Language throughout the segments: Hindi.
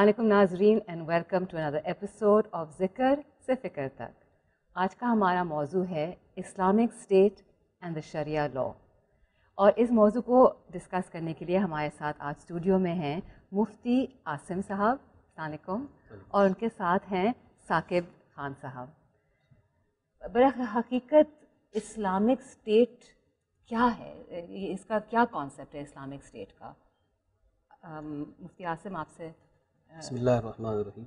अलकुम नाजरीन and welcome to another episode of ज़िक्र से फ़िक्र तक आज का हमारा मौजू है Islamic State and the sharia law और इस मौजू को डिस्कस करने के लिए हमारे साथ आज स्टूडियो में हैं मुफ्ती आसिम साहब सलाकुम और उनके साथ हैं साकिब खान साहब बर हकीकत इस्लामिक स्टेट क्या है इसका क्या कॉन्सेप्ट है इस्लामिक स्टेट का मुफ्ती आसिम आपसे बसमीम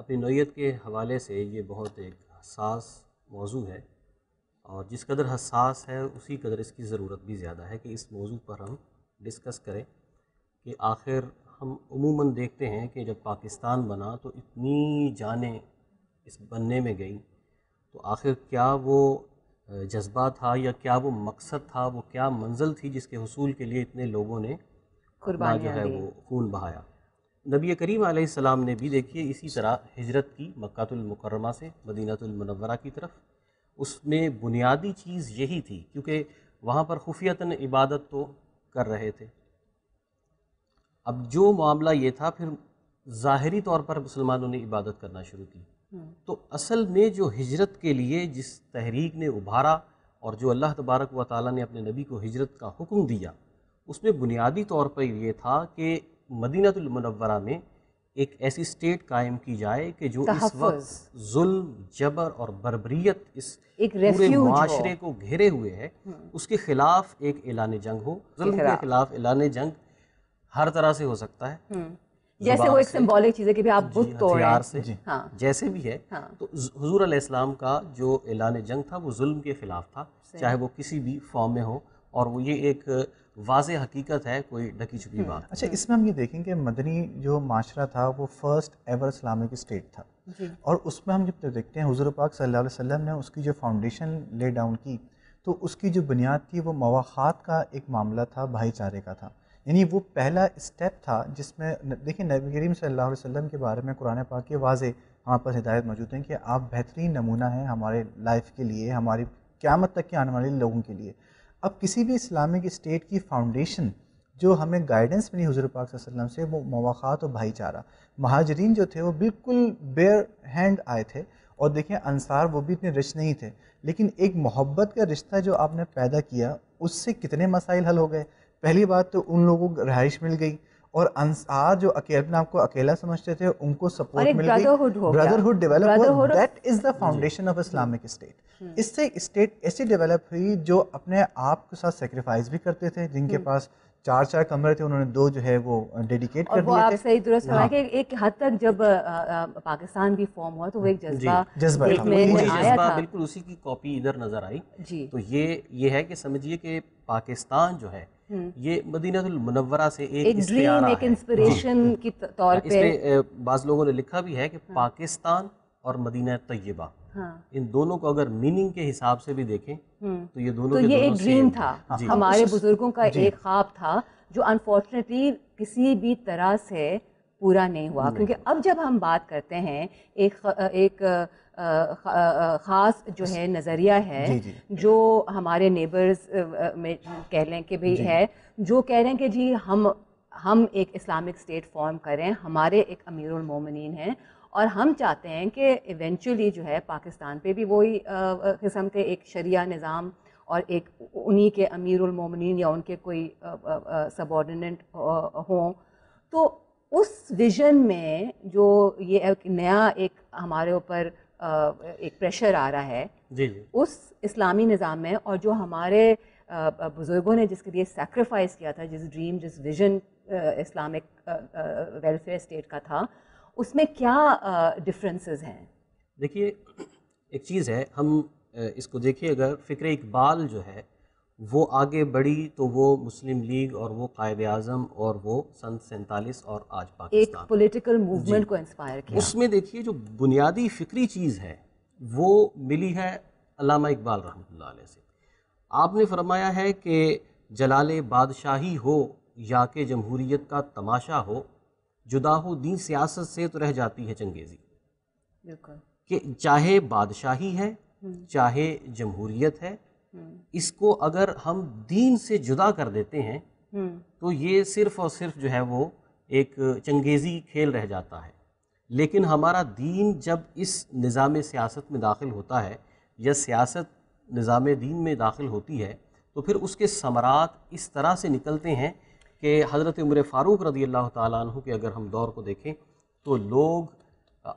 अपनी नोयत के हवाले से ये बहुत एक हसास मौजू है और जिस कदर हसास है उसी कदर इसकी ज़रूरत भी ज़्यादा है कि इस मौजू पर हम डिस्कस करें कि आखिर हम उमूमन देखते हैं कि जब पाकिस्तान बना तो इतनी जानें इस बनने में गई तो आखिर क्या वो जज्बा था या क्या वो मकसद था वो क्या मंजिल थी जिसके हसूल के लिए इतने लोगों ने जो है वो खून बहाया नबी करीम सलाम ने भी देखिए इसी तरह हिजरत की मक्तुलमकरमा से मदीनातुलमनवरा की तरफ उसमें बुनियादी चीज़ यही थी क्योंकि वहाँ पर खुफियातन इबादत तो कर रहे थे अब जो मामला ये था फिर ज़ाहरी तौर पर मुसलमानों ने इबादत करना शुरू की हम्म। तो असल में जो हिजरत के लिए जिस तहरीक ने उभारा और जो अल्लाह तबारक व ताली ने अपने नबी को हिजरत का हुक्म दिया उसमें बुनियादी तौर पर ये था कि मदीनतमनवरा में एक ऐसी स्टेट कायम की जाए कि जो इस वक्त जुल्म जबर और बरबरीत इस एक पूरे माशरे को घेरे हुए है हम्म। उसके खिलाफ एक ऐलान जंग हो जुल्म के खिलाफ ऐलान जंग हर तरह से हो सकता है हम्म। जैसे वो एक सिंबॉलिक चीज़ है कि भी आप बुत तोड़ से हाँ। जैसे भी है हाँ। तो हजूर सलाम का जो ऐलान जंग था वो जुल्म के खिलाफ था चाहे वो किसी भी फॉर्म में हो और वो ये एक वाज हकीकत है कोई ढकी छुपी हम्म, बात अच्छा इसमें हम ये देखें कि मदनी जो माशरा था वो फर्स्ट एवर इस्लामिक स्टेट था और उसमें हम जब देखते हैं हजूर पाक सल्लल्लाहु अलैहि वसल्लम ने उसकी जो फाउंडेशन ले डाउन की तो उसकी जो बुनियाद थी वो मवाखात का एक मामला था भाईचारे का था यानी वो पहला स्टेप था जिसमें देखिए नबी करीम सल्ला वसम के बारे में कुरान पाक के वाजे हमारे पास हिदायत मौजूद हैं कि आप बेहतरीन नमूना हैं हमारे लाइफ के लिए हमारी क़्यामत तक के आने वाले लोगों के लिए अब किसी भी इस्लामिक स्टेट की फाउंडेशन जो हमें गाइडेंस मिली हजूर पाक वसल्लम से वो मवाक़ात और भाईचारा महाजरीन जो थे वो बिल्कुल बेयर हैंड आए थे और देखें अंसार वो भी इतने रिच नहीं थे लेकिन एक मोहब्बत का रिश्ता जो आपने पैदा किया उससे कितने मसाइल हल हो गए पहली बात तो उन लोगों को रहाइश मिल गई और अंसार जो अकेले अपने आपको अकेला समझते थे उनको सपोर्ट मिल गई ब्रदरहुड डेवलप हुआ that is the foundation of Islamic State इससे स्टेट ऐसी डेवलप हुई जो अपने आप के साथ सेक्रीफाइस भी करते थे जिनके हम्म। पास चार चार कमरे थे उन्होंने दो जो है वो डेडिकेट कर दिए आप सही दुरुस्त हाँ। कि एक हद तक जब आ, पाकिस्तान भी फॉर्म हुआ तो वो एक जज्बा जज्बा बिल्कुल उसी की कॉपी इधर नजर आई जी तो ये ये है कि समझिए कि पाकिस्तान जो है हम्म। ये मदीनातुल मुनव्वरा से एक, एक ड्रीम एक इंस्पिरेशन की तौर हाँ, पे इसमें बाज लोगों ने लिखा भी है कि हाँ। पाकिस्तान और मदीना तय्यबा हाँ। इन दोनों को अगर मीनिंग के हिसाब से भी देखें हम्म। तो ये दोनों तो ये एक ड्रीम था हमारे बुजुर्गों का एक ख्वाब था जो अनफॉर्चुनेटली किसी भी तरह से पूरा नहीं हुआ क्योंकि अब जब हम बात करते हैं एक एक ख़ास जो है नज़रिया है जो हमारे नेबर्स में कह लें कि भाई है जो कह रहे हैं कि जी हम हम एक इस्लामिक स्टेट फॉर्म करें हमारे एक अमीरमिन हैं और हम चाहते हैं कि इवेंचुअली जो है पाकिस्तान पे भी वही किस्म के एक शरिया निज़ाम और एक उन्हीं के अमीरमिन या उनके कोई सबॉर्डिनेट हों तो उस विजन में जो ये एक नया एक हमारे ऊपर एक प्रेशर आ रहा है जी जी उस इस्लामी निज़ाम में और जो हमारे बुज़ुर्गों ने जिसके लिए सेक्रीफाइस किया था जिस ड्रीम जिस विजन इस्लामिक वेलफेयर स्टेट का था उसमें क्या डिफरेंसेस हैं देखिए एक चीज़ है हम इसको देखिए अगर फ़िक्र इकबाल जो है वो आगे बढ़ी तो वो मुस्लिम लीग और वो कायद अजम और वो सन सैंतालीस और आज पाकिस्तान एक पॉलिटिकल मूवमेंट को इंस्पायर किया उसमें देखिए जो बुनियादी फिक्री चीज़ है वो मिली है अलामा इकबाल रहमतुल्लाह से आपने फरमाया है कि जलाल बादशाही हो या कि जमहूरीत का तमाशा हो जुदा हो दी सियासत से तो रह जाती है चंगेज़ी बिल्कुल कि चाहे बादशाही है हम्म। चाहे जमहूरीत है हम्म। इसको अगर हम दीन से जुदा कर देते हैं हम्म। तो ये सिर्फ और सिर्फ जो है वो एक चंगेज़ी खेल रह जाता है लेकिन हमारा दीन जब इस निज़ाम सियासत में दाखिल होता है या सियासत निज़ाम दीन में दाखिल होती है तो फिर उसके समरात इस तरह से निकलते हैं कि हज़रत उम्र फ़ारूक रदी अल्लाह तु के अगर हम दौर को देखें तो लोग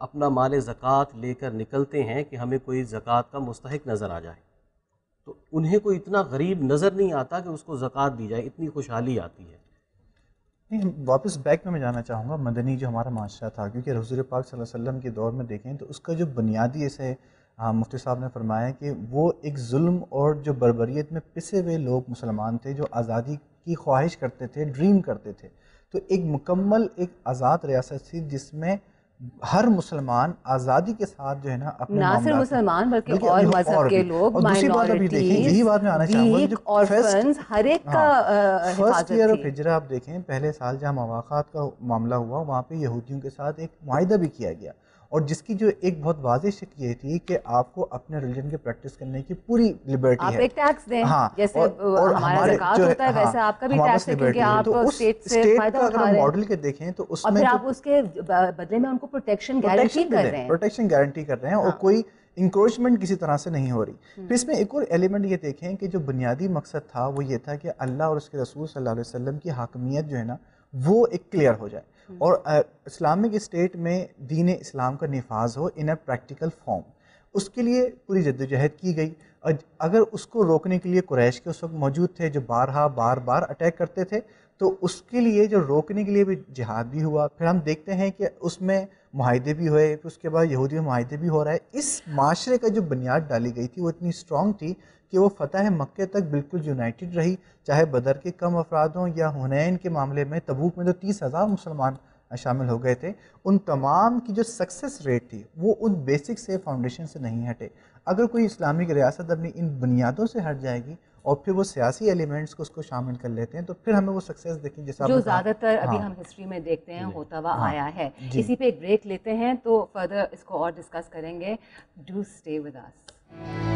अपना माल ज़क़़त लेकर निकलते हैं कि हमें कोई ज़क़़त का मुस्तक नज़र आ जाए तो उन्हें कोई इतना गरीब नज़र नहीं आता कि उसको ज़क़़त दी जाए इतनी खुशहाली आती है नहीं वापस बैक में मैं जाना चाहूँगा मदनी जो हमारा माशरा था क्योंकि रसूल पाक वसल्लम के दौर में देखें तो उसका जो बुनियादी ऐसे हाँ, मुफ्ती साहब ने फरमाया कि वो एक जुल्म और जो बरबरीत में पिसे हुए लोग मुसलमान थे जो आज़ादी की ख्वाहिश करते थे ड्रीम करते थे तो एक मुकम्मल एक आज़ाद रियासत थी जिसमें हर मुसलमान आज़ादी के साथ जो है ना अपने ना सिर्फ मुसलमान बल्कि और मजहब के लोग दूसरी बात अभी देखें यही बात मैं आना चाहूंगा फर्स्ट हर एक का फर्स्ट ईयर ऑफ हिजरा आप देखें पहले साल जहाँ मवाक़ात का मामला हुआ वहाँ पे यहूदियों के साथ एक माहिदा भी किया गया और जिसकी जो एक बहुत वाजे शिक ये थी कि आपको अपने रिलीजन के प्रैक्टिस करने की पूरी लिबर्टी आप है। एक टैक्स दें हाँ, जैसे और, और हमारे जो होता है हाँ, वैसे आपका भी टैक्स है क्योंकि आप तो स्टेट से फायदा उठा रहे मॉडल के देखें तो उसमें आप उसके बदले में उनको प्रोटेक्शन गारंटी कर रहे हैं प्रोटेक्शन गारंटी कर रहे हैं और हाँ। कोई इंक्रोचमेंट किसी तरह से नहीं हो रही हम्म। फिर इसमें एक और एलिमेंट ये देखें कि जो बुनियादी मकसद था वो ये था कि अल्लाह और उसके रसूल सल्लल्लाहु अलैहि वसल्लम की हाकमियत जो है ना वो एक क्लियर हो जाए और इस्लामिक स्टेट में दीन इस्लाम का नफाज हो इन अ प्रैक्टिकल फॉर्म उसके लिए पूरी जद्दोजहद की गई और अगर उसको रोकने के लिए कुरैश के उस वक्त मौजूद थे जो बारहा बार बार अटैक करते थे तो उसके लिए जो रोकने के लिए भी जिहाद भी हुआ फिर हम देखते हैं कि उसमें माहदे भी हुए फिर उसके बाद यहूदी में माहदे भी हो रहा है इस माशरे का जो बुनियाद डाली गई थी वो इतनी स्ट्रॉन्ग थी कि वो फतह मक्के तक बिल्कुल यूनाइटेड रही चाहे बदर के कम अफराद हों या हुनैन के मामले में तबूक में तो तीस हज़ार मुसलमान शामिल हो गए थे उन तमाम की जो सक्सेस रेट थी वो उन बेसिक से फाउंडेशन से नहीं हटे अगर कोई इस्लामिक रियासत अपनी इन बुनियादों से हट जाएगी और फिर वो सियासी एलिमेंट्स को उसको शामिल कर लेते हैं तो फिर हमें वो सक्सेस देखें जैसा जो ज़्यादातर हाँ, अभी हम हिस्ट्री में देखते हैं होता हुआ हाँ, आया है इसी पे एक ब्रेक लेते हैं तो फर्दर इसको और डिस्कस करेंगे डू स्टे विद अस